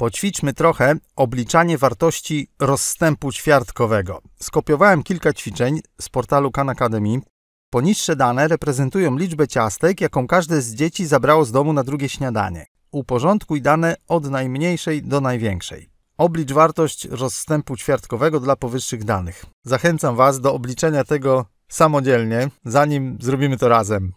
Poćwiczmy trochę obliczanie wartości rozstępu ćwiartkowego. Skopiowałem kilka ćwiczeń z portalu Khan Academy. Poniższe dane reprezentują liczbę ciastek, jaką każde z dzieci zabrało z domu na drugie śniadanie. Uporządkuj dane od najmniejszej do największej. Oblicz wartość rozstępu ćwiartkowego dla powyższych danych. Zachęcam Was do obliczenia tego samodzielnie, zanim zrobimy to razem.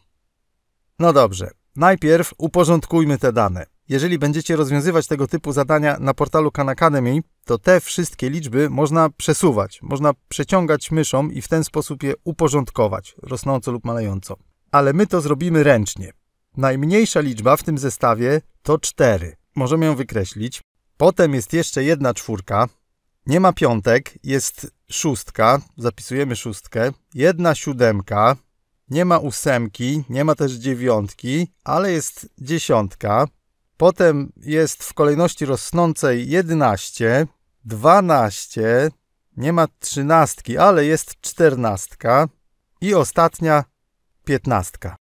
No dobrze, najpierw uporządkujmy te dane. Jeżeli będziecie rozwiązywać tego typu zadania na portalu Khan Academy, to te wszystkie liczby można przesuwać, można przeciągać myszą i w ten sposób je uporządkować, rosnąco lub malejąco. Ale my to zrobimy ręcznie. Najmniejsza liczba w tym zestawie to 4. Możemy ją wykreślić. Potem jest jeszcze jedna czwórka. Nie ma piątek, jest szóstka, zapisujemy szóstkę. Jedna siódemka, nie ma ósemki, nie ma też dziewiątki, ale jest dziesiątka. Potem jest w kolejności rosnącej 11, 12, nie ma trzynastki, ale jest czternastka i ostatnia piętnastka.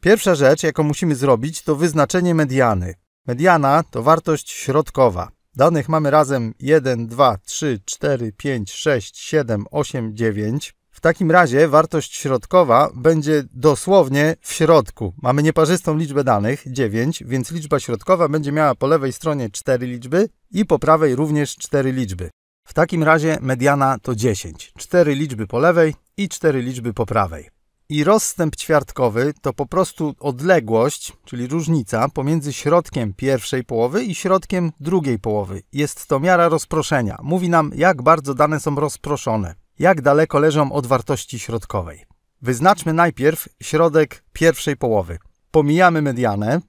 Pierwsza rzecz, jaką musimy zrobić, to wyznaczenie mediany. Mediana to wartość środkowa. Danych mamy razem 1, 2, 3, 4, 5, 6, 7, 8, 9 takim razie wartość środkowa będzie dosłownie w środku. Mamy nieparzystą liczbę danych, 9, więc liczba środkowa będzie miała po lewej stronie 4 liczby i po prawej również 4 liczby. W takim razie mediana to 10. 4 liczby po lewej i 4 liczby po prawej. I rozstęp ćwiartkowy to po prostu odległość, czyli różnica pomiędzy środkiem pierwszej połowy i środkiem drugiej połowy. Jest to miara rozproszenia. Mówi nam, jak bardzo dane są rozproszone jak daleko leżą od wartości środkowej. Wyznaczmy najpierw środek pierwszej połowy. Pomijamy medianę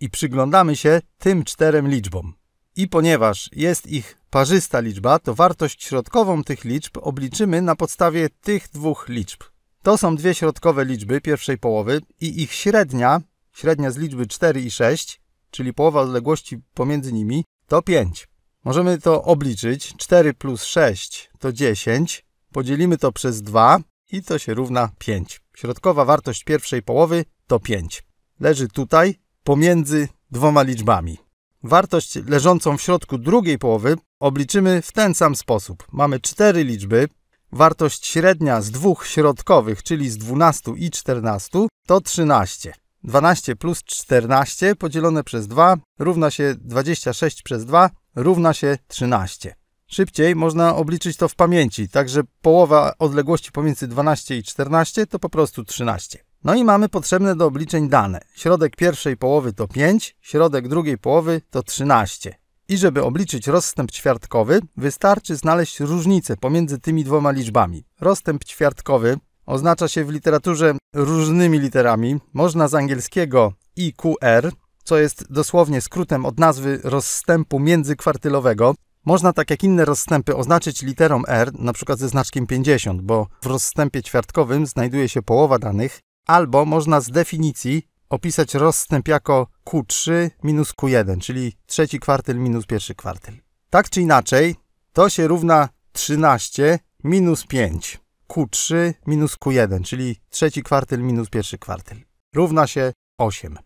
i przyglądamy się tym czterem liczbom. I ponieważ jest ich parzysta liczba, to wartość środkową tych liczb obliczymy na podstawie tych dwóch liczb. To są dwie środkowe liczby pierwszej połowy i ich średnia, średnia z liczby 4 i 6, czyli połowa odległości pomiędzy nimi, to 5. Możemy to obliczyć. 4 plus 6 to 10, Podzielimy to przez 2 i to się równa 5. Środkowa wartość pierwszej połowy to 5. Leży tutaj, pomiędzy dwoma liczbami. Wartość leżącą w środku drugiej połowy obliczymy w ten sam sposób. Mamy cztery liczby. Wartość średnia z dwóch środkowych, czyli z 12 i 14, to 13. 12 plus 14 podzielone przez 2 równa się 26 przez 2 równa się 13. Szybciej można obliczyć to w pamięci, także połowa odległości pomiędzy 12 i 14 to po prostu 13. No i mamy potrzebne do obliczeń dane. Środek pierwszej połowy to 5, środek drugiej połowy to 13. I żeby obliczyć rozstęp ćwiartkowy, wystarczy znaleźć różnicę pomiędzy tymi dwoma liczbami. Rozstęp ćwiartkowy oznacza się w literaturze różnymi literami. Można z angielskiego IQR, co jest dosłownie skrótem od nazwy rozstępu międzykwartylowego, można tak jak inne rozstępy oznaczyć literą R, np. ze znaczkiem 50, bo w rozstępie ćwiartkowym znajduje się połowa danych, albo można z definicji opisać rozstęp jako Q3 minus Q1, czyli trzeci kwartyl minus pierwszy kwartyl. Tak czy inaczej, to się równa 13 minus 5. Q3 minus Q1, czyli trzeci kwartyl minus pierwszy kwartyl. Równa się 8.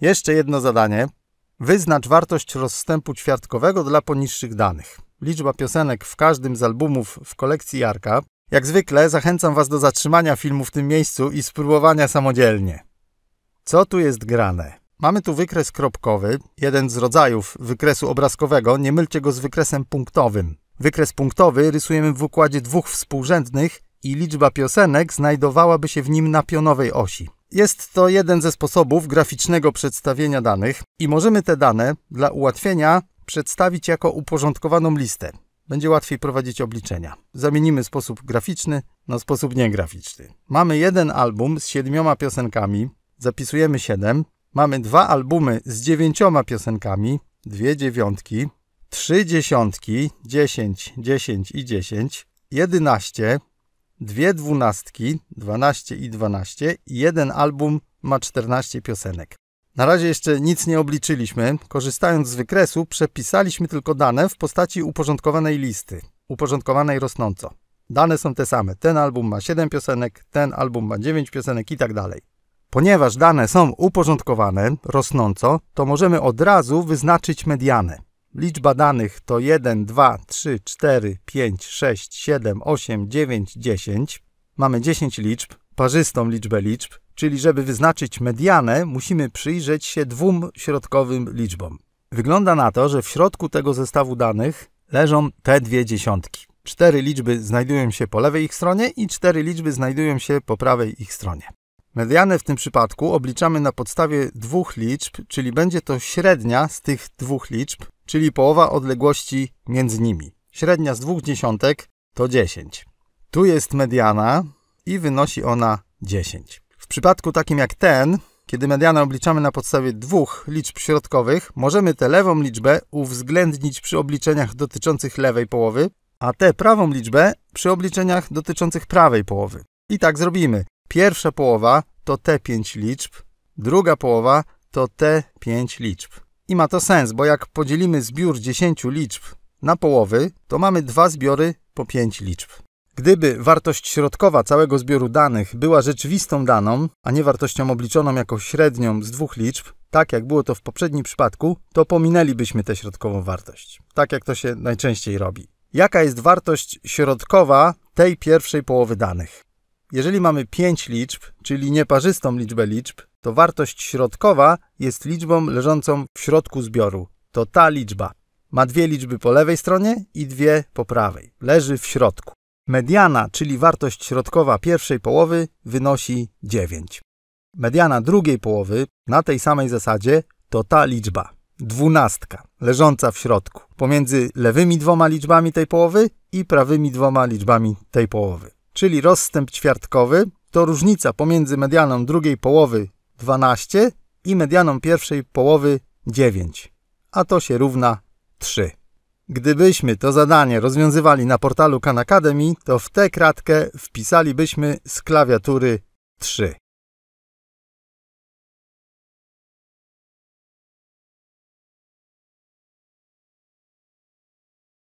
Jeszcze jedno zadanie. Wyznacz wartość rozstępu ćwiartkowego dla poniższych danych. Liczba piosenek w każdym z albumów w kolekcji Jarka. Jak zwykle zachęcam Was do zatrzymania filmu w tym miejscu i spróbowania samodzielnie. Co tu jest grane? Mamy tu wykres kropkowy, jeden z rodzajów wykresu obrazkowego, nie mylcie go z wykresem punktowym. Wykres punktowy rysujemy w układzie dwóch współrzędnych i liczba piosenek znajdowałaby się w nim na pionowej osi. Jest to jeden ze sposobów graficznego przedstawienia danych i możemy te dane dla ułatwienia przedstawić jako uporządkowaną listę. Będzie łatwiej prowadzić obliczenia. Zamienimy sposób graficzny na sposób niegraficzny. Mamy jeden album z siedmioma piosenkami, zapisujemy siedem. Mamy dwa albumy z dziewięcioma piosenkami, dwie dziewiątki, trzy dziesiątki, dziesięć, dziesięć i dziesięć, jedenaście, dwie dwunastki, 12 i 12, i jeden album ma 14 piosenek. Na razie jeszcze nic nie obliczyliśmy. Korzystając z wykresu, przepisaliśmy tylko dane w postaci uporządkowanej listy, uporządkowanej rosnąco. Dane są te same. Ten album ma 7 piosenek, ten album ma 9 piosenek i tak dalej. Ponieważ dane są uporządkowane rosnąco, to możemy od razu wyznaczyć medianę. Liczba danych to 1, 2, 3, 4, 5, 6, 7, 8, 9, 10. Mamy 10 liczb, parzystą liczbę liczb, czyli żeby wyznaczyć medianę, musimy przyjrzeć się dwóm środkowym liczbom. Wygląda na to, że w środku tego zestawu danych leżą te dwie dziesiątki. Cztery liczby znajdują się po lewej ich stronie i cztery liczby znajdują się po prawej ich stronie. Medianę w tym przypadku obliczamy na podstawie dwóch liczb, czyli będzie to średnia z tych dwóch liczb, czyli połowa odległości między nimi. Średnia z dwóch dziesiątek to 10. Tu jest mediana i wynosi ona 10. W przypadku takim jak ten, kiedy medianę obliczamy na podstawie dwóch liczb środkowych, możemy tę lewą liczbę uwzględnić przy obliczeniach dotyczących lewej połowy, a tę prawą liczbę przy obliczeniach dotyczących prawej połowy. I tak zrobimy. Pierwsza połowa to te 5 liczb, druga połowa to te 5 liczb. I ma to sens, bo jak podzielimy zbiór 10 liczb na połowy, to mamy dwa zbiory po 5 liczb. Gdyby wartość środkowa całego zbioru danych była rzeczywistą daną, a nie wartością obliczoną jako średnią z dwóch liczb, tak jak było to w poprzednim przypadku, to pominęlibyśmy tę środkową wartość, tak jak to się najczęściej robi. Jaka jest wartość środkowa tej pierwszej połowy danych? Jeżeli mamy 5 liczb, czyli nieparzystą liczbę liczb, to wartość środkowa jest liczbą leżącą w środku zbioru. To ta liczba. Ma dwie liczby po lewej stronie i dwie po prawej. Leży w środku. Mediana, czyli wartość środkowa pierwszej połowy, wynosi 9. Mediana drugiej połowy, na tej samej zasadzie, to ta liczba. Dwunastka, leżąca w środku, pomiędzy lewymi dwoma liczbami tej połowy i prawymi dwoma liczbami tej połowy. Czyli rozstęp ćwiartkowy to różnica pomiędzy medianą drugiej połowy 12 i medianą pierwszej połowy 9, a to się równa 3. Gdybyśmy to zadanie rozwiązywali na portalu Khan Academy, to w tę kratkę wpisalibyśmy z klawiatury 3.